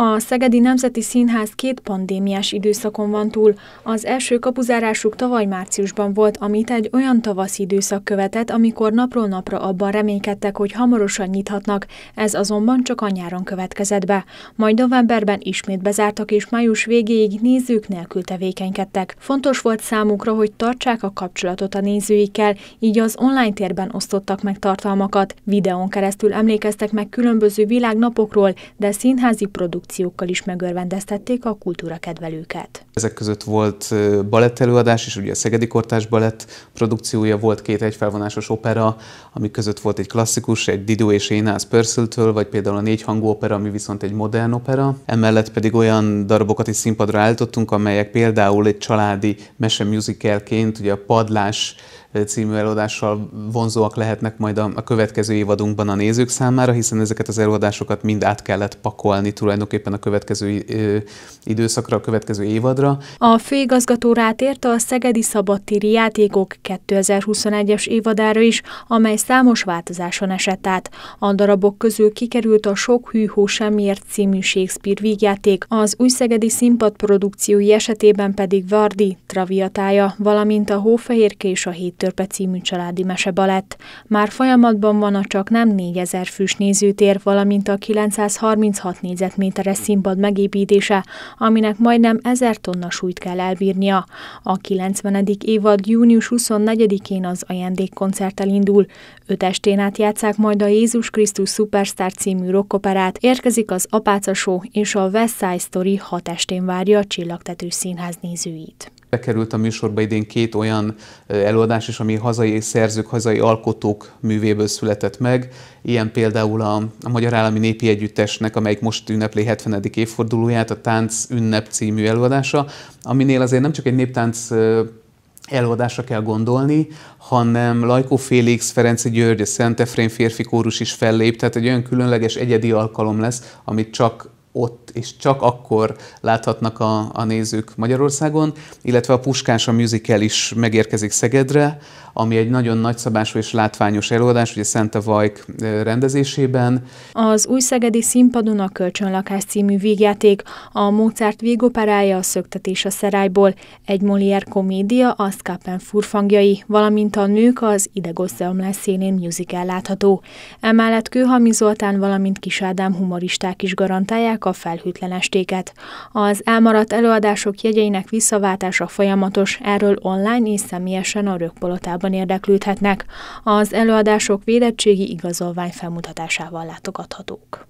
A Szegedi Nemzeti Színház két pandémiás időszakon van túl. Az első kapuzárásuk tavaly márciusban volt, amit egy olyan tavaszi időszak követett, amikor napról napra abban reménykedtek, hogy hamarosan nyithatnak, ez azonban csak a nyáron következett be. Majd novemberben ismét bezártak, és május végéig nézők nélkül tevékenykedtek. Fontos volt számukra, hogy tartsák a kapcsolatot a nézőikkel, így az online térben osztottak meg tartalmakat. Videón keresztül emlékeztek meg különböző világnapokról, de színházi produkt koncepciókkal is megörvendeztették a kultúrakedvelőket. Ezek között volt balett előadás, és ugye a Szegedi Kortás Balett produkciója volt két egyfelvonásos opera, ami között volt egy klasszikus, egy Dido és Énász Pörszültől, vagy például a négy hangú opera, ami viszont egy modern opera. Emellett pedig olyan darabokat is színpadra állítottunk, amelyek például egy családi mese musicalként, ugye a Padlás című előadással vonzóak lehetnek majd a, a következő évadunkban a nézők számára, hiszen ezeket az előadásokat mind át kellett pakolni tulajdonképpen tulajdonképpen a következő időszakra, a következő évadra. A főigazgató rátért a Szegedi Szabadtéri Játékok 2021-es évadára is, amely számos változáson esett át. A darabok közül kikerült a Sok hűhó semmiért című Shakespeare vígjáték, az újszegedi színpad produkciói esetében pedig Vardi, Traviatája, valamint a Hófehérke és a Héttörpe című családi mese balett. Már folyamatban van a csak nem 4000 fűs nézőtér, valamint a 936 négyzetméteres méteres színpad megépítése, aminek majdnem 1000 tonna súlyt kell elbírnia. A 90. évad június 24-én az ajándékkoncerttel indul. Öt estén át játszák majd a Jézus Krisztus Superstar című rockoperát, érkezik az Apáca Show és a West Side Story hat estén várja a Csillagtető Színház nézőit bekerült a műsorba idén két olyan előadás is, ami hazai szerzők, hazai alkotók művéből született meg. Ilyen például a, a Magyar Állami Népi Együttesnek, amelyik most ünnepli 70. évfordulóját, a Tánc ünnep című előadása, aminél azért nem csak egy néptánc előadásra kell gondolni, hanem Lajkó Félix, Ferenci György, Szent Efrén férfi kórus is fellép, tehát egy olyan különleges egyedi alkalom lesz, amit csak ott és csak akkor láthatnak a, a nézők Magyarországon, illetve a Puskás a musical is megérkezik Szegedre, ami egy nagyon nagyszabású és látványos előadás, ugye Szente Vajk rendezésében. Az új szegedi színpadon a Kölcsönlakás című vígjáték, a Mozart végoperája a Szöktetés a Szerályból, egy Molière komédia a Skapen furfangjai, valamint a Nők az Idegoszeomlás színén musical látható. Emellett Kőhami Zoltán, valamint Kis Ádám humoristák is garantálják a felhűtlen estéket. Az elmaradt előadások jegyeinek visszaváltása folyamatos, erről online és személyesen a rögpolotában érdeklődhetnek. Az előadások védettségi igazolvány felmutatásával látogathatók.